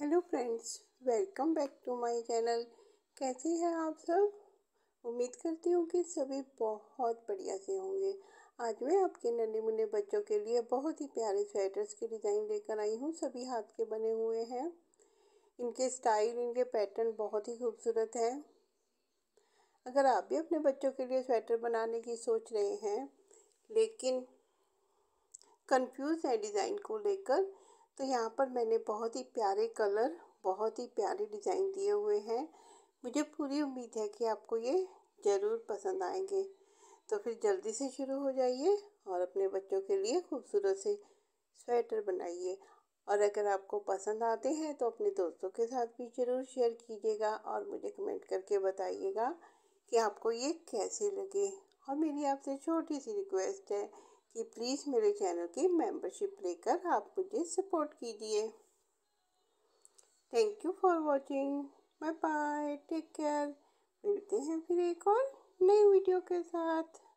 hello friends welcome back to my channel कैसे हैं आप सब उम्मीद करती हूँ कि सभी बहुत बढ़िया से होंगे आज मैं आपके नन्हे मुन्ने बच्चों के लिए बहुत ही प्यारे स्वेटर्स के डिज़ाइन लेकर आई हूँ सभी हाथ के बने हुए हैं इनके स्टाइल इनके पैटर्न बहुत ही खूबसूरत हैं अगर आप भी अपने बच्चों के लिए स्वेटर बनाने की सोच रहे हैं लेकिन कन्फ्यूज़ हैं डिज़ाइन को लेकर तो यहाँ पर मैंने बहुत ही प्यारे कलर बहुत ही प्यारे डिज़ाइन दिए हुए हैं मुझे पूरी उम्मीद है कि आपको ये ज़रूर पसंद आएंगे तो फिर जल्दी से शुरू हो जाइए और अपने बच्चों के लिए खूबसूरत से स्वेटर बनाइए और अगर आपको पसंद आते हैं तो अपने दोस्तों के साथ भी ज़रूर शेयर कीजिएगा और मुझे कमेंट करके बताइएगा कि आपको ये कैसे लगे और मेरी आपसे छोटी सी रिक्वेस्ट है कि प्लीज़ मेरे चैनल की मेंबरशिप लेकर आप मुझे सपोर्ट कीजिए thank you for watching bye bye take care मिलते हैं फिर एक और नई वीडियो के साथ